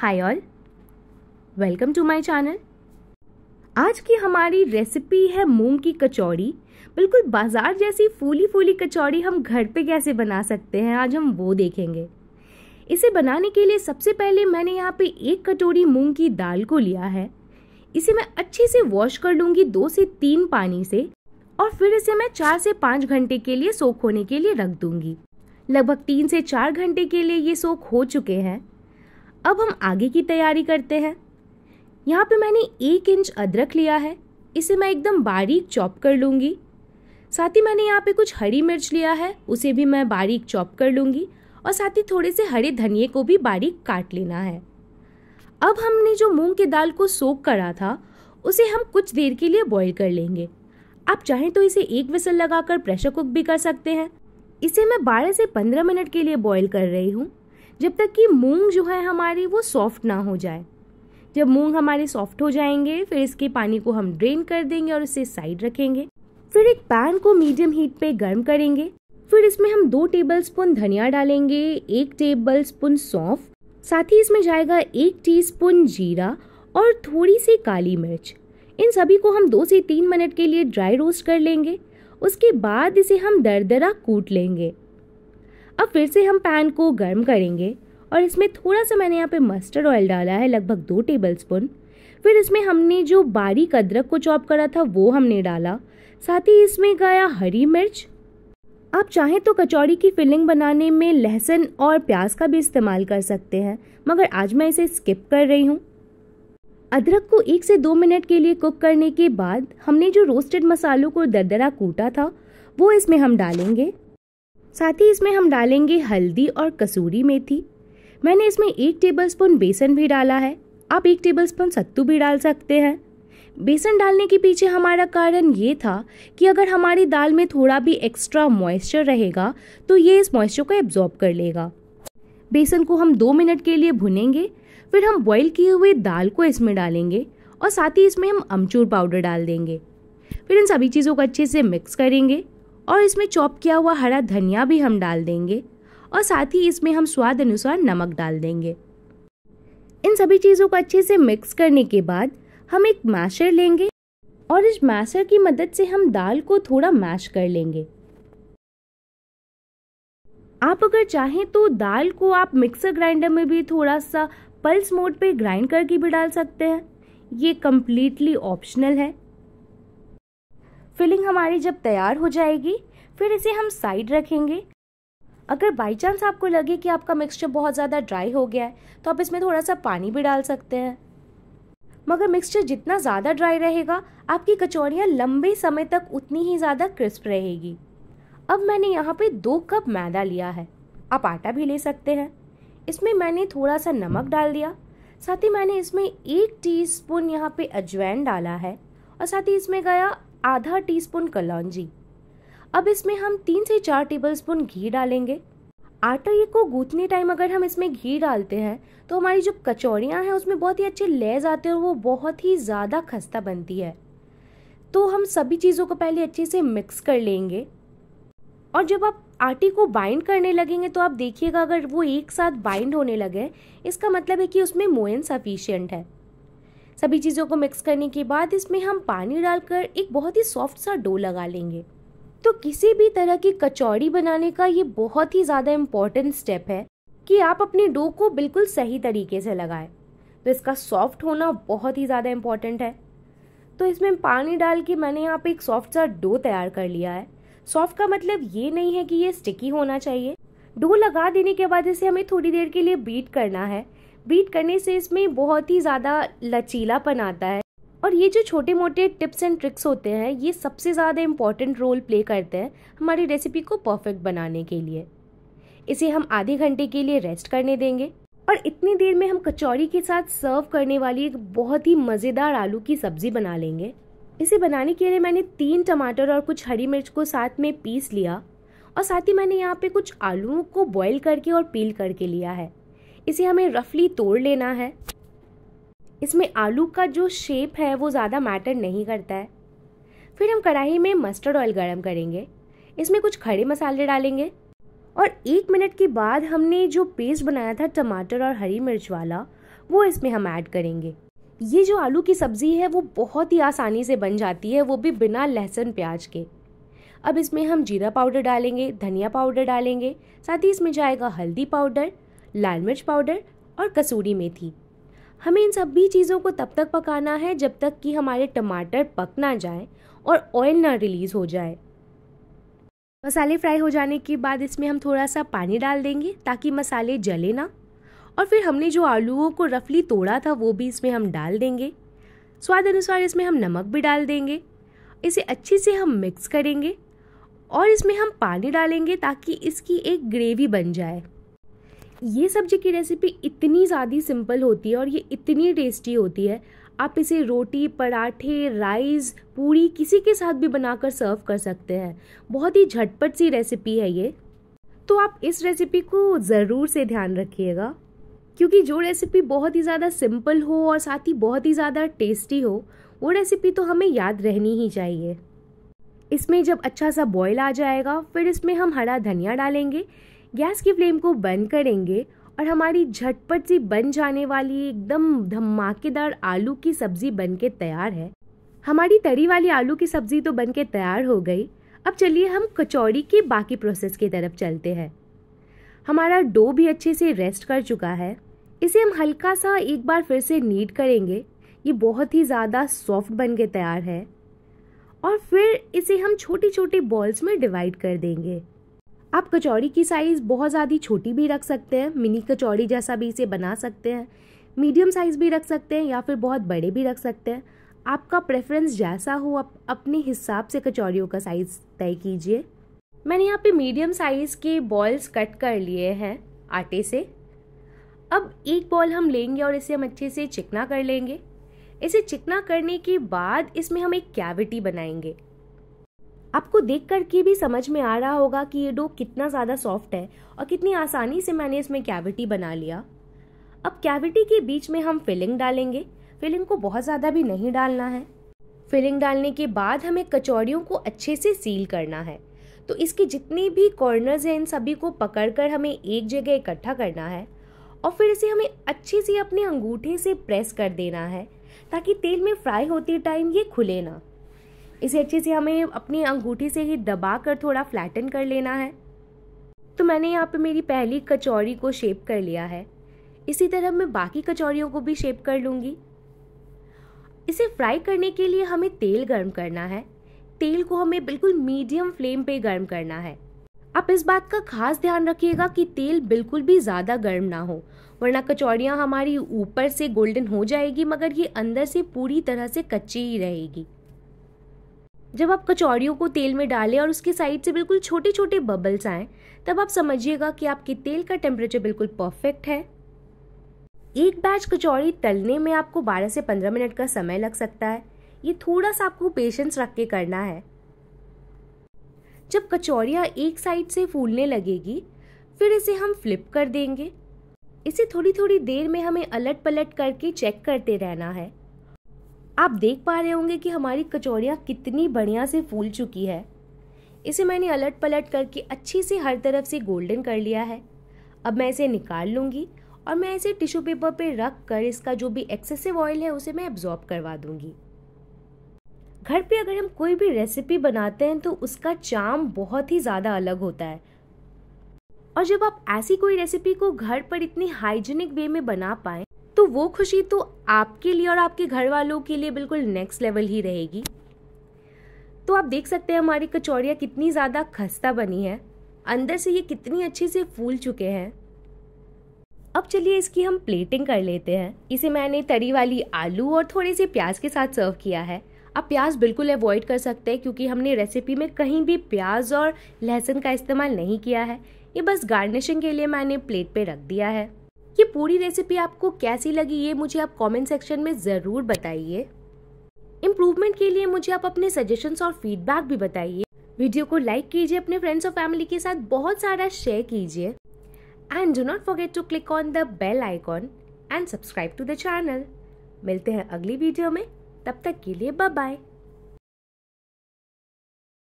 hi all welcome to my channel आज की हमारी रेसिपी है मूंग की कचौड़ी बिल्कुल बाजार जैसी फूली फूली कचौड़ी हम घर पे कैसे बना सकते हैं आज हम वो देखेंगे इसे बनाने के लिए सबसे पहले मैंने यहाँ पे एक कटोरी मूंग की दाल को लिया है इसे मैं अच्छे से वॉश कर लूंगी दो से तीन पानी से और फिर इसे मैं चार से पाँच घंटे के लिए सोख होने के लिए रख दूंगी लगभग तीन से चार घंटे के लिए ये सोख हो चुके हैं अब हम आगे की तैयारी करते हैं यहाँ पे मैंने एक इंच अदरक लिया है इसे मैं एकदम बारीक चॉप कर लूँगी साथ ही मैंने यहाँ पे कुछ हरी मिर्च लिया है उसे भी मैं बारीक चॉप कर लूँगी और साथ ही थोड़े से हरे धनिए को भी बारीक काट लेना है अब हमने जो मूंग की दाल को सोख करा था उसे हम कुछ देर के लिए बॉईल कर लेंगे आप चाहें तो इसे एक विसल लगाकर प्रेशर कुक भी कर सकते हैं इसे मैं 12 से 15 मिनट के लिए बॉईल कर रही हूँ जब तक कि मूंग जो है हमारी वो सॉफ्ट ना हो जाए जब मूंग हमारे सॉफ्ट हो जाएंगे फिर इसके पानी को हम ड्रेन कर देंगे और इसे साइड रखेंगे फिर एक पैन को मीडियम हीट पे गर्म करेंगे फिर इसमें हम दो टेबल स्पून धनिया डालेंगे एक टेबल स्पून सौंफ साथ ही इसमें जाएगा एक स्पून जीरा और थोड़ी सी काली मिर्च इन सभी को हम दो से तीन मिनट के लिए ड्राई रोस्ट कर लेंगे उसके बाद इसे हम दरदरा कूट लेंगे अब फिर से हम पैन को गर्म करेंगे और इसमें थोड़ा सा मैंने यहाँ पे मस्टर्ड ऑयल डाला है लगभग दो टेबल स्पून फिर इसमें हमने जो बारीक अदरक को चॉप करा था वो हमने डाला साथ ही इसमें गया हरी मिर्च आप चाहें तो कचौड़ी की फिलिंग बनाने में लहसुन और प्याज का भी इस्तेमाल कर सकते हैं मगर आज मैं इसे स्किप कर रही हूँ अदरक को एक से दो मिनट के लिए कुक करने के बाद हमने जो रोस्टेड मसालों को दरदरा कूटा था वो इसमें हम डालेंगे साथ ही इसमें हम डालेंगे हल्दी और कसूरी मेथी मैंने इसमें एक टेबलस्पून बेसन भी डाला है आप एक टेबलस्पून सत्तू भी डाल सकते हैं बेसन डालने के पीछे हमारा कारण ये था कि अगर हमारी दाल में थोड़ा भी एक्स्ट्रा मॉइस्चर रहेगा तो ये इस मॉइस्चर को एब्जॉर्ब कर लेगा बेसन को हम दो मिनट के लिए भुनेंगे फिर हम बॉईल किए हुए दाल को इसमें डालेंगे और साथ ही इसमें हम अमचूर पाउडर डाल देंगे फिर इन सभी चीज़ों को अच्छे से मिक्स करेंगे और इसमें चॉप किया हुआ हरा धनिया भी हम डाल देंगे और साथ ही इसमें हम स्वाद अनुसार नमक डाल देंगे इन सभी चीज़ों को अच्छे से मिक्स करने के बाद हम एक मैशर लेंगे और इस मैशर की मदद से हम दाल को थोड़ा मैश कर लेंगे आप अगर चाहें तो दाल को आप मिक्सर ग्राइंडर में भी थोड़ा सा पल्स मोड पे ग्राइंड करके भी डाल सकते हैं ये कम्प्लीटली ऑप्शनल है फिलिंग हमारी जब तैयार हो जाएगी फिर इसे हम साइड रखेंगे अगर बाई चांस आपको लगे कि आपका मिक्सचर बहुत ज़्यादा ड्राई हो गया है तो आप इसमें थोड़ा सा पानी भी डाल सकते हैं मगर मिक्सचर जितना ज़्यादा ड्राई रहेगा आपकी कचौड़ियाँ लंबे समय तक उतनी ही ज़्यादा क्रिस्प रहेगी अब मैंने यहाँ पे दो कप मैदा लिया है आप आटा भी ले सकते हैं इसमें मैंने थोड़ा सा नमक डाल दिया साथ ही मैंने इसमें एक टीस्पून यहाँ पे अजवैन डाला है और साथ ही इसमें गया आधा टीस्पून कलौंजी अब इसमें हम तीन से चार टेबलस्पून घी डालेंगे आटा ये को गूंथने टाइम अगर हम इसमें घी डालते हैं तो हमारी जो कचौड़ियाँ हैं उसमें बहुत ही अच्छे लेज आते हैं और वो बहुत ही ज़्यादा खस्ता बनती है तो हम सभी चीज़ों को पहले अच्छे से मिक्स कर लेंगे और जब आप आटे को बाइंड करने लगेंगे तो आप देखिएगा अगर वो एक साथ बाइंड होने लगे इसका मतलब है कि उसमें मोइन सफिशियंट है सभी चीज़ों को मिक्स करने के बाद इसमें हम पानी डालकर एक बहुत ही सॉफ्ट सा डो लगा लेंगे तो किसी भी तरह की कचौड़ी बनाने का ये बहुत ही ज़्यादा इम्पॉर्टेंट स्टेप है कि आप अपने डो को बिल्कुल सही तरीके से लगाएं तो इसका सॉफ्ट होना बहुत ही ज़्यादा इम्पॉर्टेंट है तो इसमें पानी डाल के मैंने यहाँ पे एक सॉफ्ट सा डो तैयार कर लिया है सॉफ्ट का मतलब ये नहीं है कि ये स्टिकी होना चाहिए डो लगा देने के बाद इसे हमें थोड़ी देर के लिए बीट करना है बीट करने से इसमें बहुत ही ज़्यादा लचीलापन आता है और ये जो छोटे मोटे टिप्स एंड ट्रिक्स होते हैं ये सबसे ज़्यादा इम्पॉर्टेंट रोल प्ले करते हैं हमारी रेसिपी को परफेक्ट बनाने के लिए इसे हम आधे घंटे के लिए रेस्ट करने देंगे और इतनी देर में हम कचौड़ी के साथ सर्व करने वाली एक बहुत ही मज़ेदार आलू की सब्ज़ी बना लेंगे इसे बनाने के लिए मैंने तीन टमाटर और कुछ हरी मिर्च को साथ में पीस लिया और साथ ही मैंने यहाँ पे कुछ आलूओं को बॉईल करके और पील करके लिया है इसे हमें रफली तोड़ लेना है इसमें आलू का जो शेप है वो ज़्यादा मैटर नहीं करता है फिर हम कढ़ाई में मस्टर्ड ऑयल गर्म करेंगे इसमें कुछ खड़े मसाले डालेंगे और एक मिनट के बाद हमने जो पेस्ट बनाया था टमाटर और हरी मिर्च वाला वो इसमें हम ऐड करेंगे ये जो आलू की सब्ज़ी है वो बहुत ही आसानी से बन जाती है वो भी बिना लहसुन प्याज के अब इसमें हम जीरा पाउडर डालेंगे धनिया पाउडर डालेंगे साथ ही इसमें जाएगा हल्दी पाउडर लाल मिर्च पाउडर और कसूरी मेथी हमें इन सभी चीज़ों को तब तक पकाना है जब तक कि हमारे टमाटर पक ना जाए और ऑयल ना रिलीज़ हो जाए मसाले फ्राई हो जाने के बाद इसमें हम थोड़ा सा पानी डाल देंगे ताकि मसाले जले ना और फिर हमने जो आलूओं को रफली तोड़ा था वो भी इसमें हम डाल देंगे स्वाद अनुसार इसमें हम नमक भी डाल देंगे इसे अच्छे से हम मिक्स करेंगे और इसमें हम पानी डालेंगे ताकि इसकी एक ग्रेवी बन जाए ये सब्जी की रेसिपी इतनी ज़्यादा सिंपल होती है और ये इतनी टेस्टी होती है आप इसे रोटी पराठे राइस पूरी किसी के साथ भी बनाकर सर्व कर सकते हैं बहुत ही झटपट सी रेसिपी है ये तो आप इस रेसिपी को ज़रूर से ध्यान रखिएगा क्योंकि जो रेसिपी बहुत ही ज़्यादा सिंपल हो और साथ ही बहुत ही ज़्यादा टेस्टी हो वो रेसिपी तो हमें याद रहनी ही चाहिए इसमें जब अच्छा सा बॉयल आ जाएगा फिर इसमें हम हरा धनिया डालेंगे गैस की फ्लेम को बंद करेंगे और हमारी झटपट सी बन जाने वाली एकदम धमाकेदार आलू की सब्ज़ी बन के तैयार है हमारी तरी वाली आलू की सब्ज़ी तो बन के तैयार हो गई अब चलिए हम कचौड़ी के बाकी प्रोसेस की तरफ चलते हैं हमारा डो भी अच्छे से रेस्ट कर चुका है इसे हम हल्का सा एक बार फिर से नीट करेंगे ये बहुत ही ज़्यादा सॉफ्ट बन के तैयार है और फिर इसे हम छोटे छोटे बॉल्स में डिवाइड कर देंगे आप कचौड़ी की साइज़ बहुत ज़्यादा छोटी भी रख सकते हैं मिनी कचौड़ी जैसा भी इसे बना सकते हैं मीडियम साइज़ भी रख सकते हैं या फिर बहुत बड़े भी रख सकते हैं आपका प्रेफरेंस जैसा हो आप अपने हिसाब से कचौड़ियों का साइज़ तय कीजिए मैंने यहाँ पे मीडियम साइज़ के बॉल्स कट कर लिए हैं आटे से अब एक बॉल हम लेंगे और इसे हम अच्छे से चिकना कर लेंगे इसे चिकना करने के बाद इसमें हम एक कैविटी बनाएंगे आपको देख करके भी समझ में आ रहा होगा कि ये डो कितना ज़्यादा सॉफ्ट है और कितनी आसानी से मैंने इसमें कैविटी बना लिया अब कैविटी के बीच में हम फिलिंग डालेंगे फिलिंग को बहुत ज़्यादा भी नहीं डालना है फिलिंग डालने के बाद हमें कचौड़ियों को अच्छे से सील करना है तो इसके जितने भी कॉर्नर्स हैं इन सभी को पकड़कर हमें एक जगह इकट्ठा करना है और फिर इसे हमें अच्छे से अपने अंगूठे से प्रेस कर देना है ताकि तेल में फ्राई होते टाइम ये खुले ना इसे अच्छे से हमें अपनी अंगूठी से ही दबा कर थोड़ा फ्लैटन कर लेना है तो मैंने यहाँ पे मेरी पहली कचौड़ी को शेप कर लिया है इसी तरह मैं बाकी कचौड़ियों को भी शेप कर लूँगी इसे फ्राई करने के लिए हमें तेल गर्म करना है तेल को हमें बिल्कुल मीडियम फ्लेम पे गर्म करना है आप इस बात का खास ध्यान रखिएगा कि तेल बिल्कुल भी ज़्यादा गर्म ना हो वरना कचौड़ियाँ हमारी ऊपर से गोल्डन हो जाएगी मगर ये अंदर से पूरी तरह से कच्ची ही रहेगी जब आप कचौड़ियों को तेल में डालें और उसकी साइड से बिल्कुल छोटे छोटे बबल्स आएँ तब आप समझिएगा कि आपके तेल का टेम्परेचर बिल्कुल परफेक्ट है एक बैच कचौड़ी तलने में आपको 12 से 15 मिनट का समय लग सकता है ये थोड़ा सा आपको पेशेंस रख के करना है जब कचौड़ियाँ एक साइड से फूलने लगेगी फिर इसे हम फ्लिप कर देंगे इसे थोड़ी थोड़ी देर में हमें अलट पलट करके चेक करते रहना है आप देख पा रहे होंगे कि हमारी कचौड़ियाँ कितनी बढ़िया से फूल चुकी है इसे मैंने अलट पलट करके अच्छी से हर तरफ से गोल्डन कर लिया है अब मैं इसे निकाल लूँगी और मैं इसे टिश्यू पेपर पे रख कर इसका जो भी एक्सेसिव ऑयल है उसे मैं एब्जॉर्ब करवा दूँगी घर पे अगर हम कोई भी रेसिपी बनाते हैं तो उसका चाम बहुत ही ज़्यादा अलग होता है और जब आप ऐसी कोई रेसिपी को घर पर इतनी हाइजीनिक वे में बना पाएँ वो खुशी तो आपके लिए और आपके घर वालों के लिए बिल्कुल नेक्स्ट लेवल ही रहेगी तो आप देख सकते हैं हमारी कचौड़ियाँ कितनी ज़्यादा खस्ता बनी है अंदर से ये कितनी अच्छे से फूल चुके हैं अब चलिए इसकी हम प्लेटिंग कर लेते हैं इसे मैंने तरी वाली आलू और थोड़े से प्याज के साथ सर्व किया है आप प्याज बिल्कुल अवॉइड कर सकते हैं क्योंकि हमने रेसिपी में कहीं भी प्याज और लहसुन का इस्तेमाल नहीं किया है ये बस गार्निशिंग के लिए मैंने प्लेट पे रख दिया है ये पूरी रेसिपी आपको कैसी लगी ये मुझे आप कमेंट सेक्शन में ज़रूर बताइए इम्प्रूवमेंट के लिए मुझे आप अपने सजेशंस और फीडबैक भी बताइए वीडियो को लाइक कीजिए अपने फ्रेंड्स और फैमिली के साथ बहुत सारा शेयर कीजिए and do not forget to click on the bell icon and subscribe to the channel मिलते हैं अगली वीडियो में तब तक के लिए बाय बाय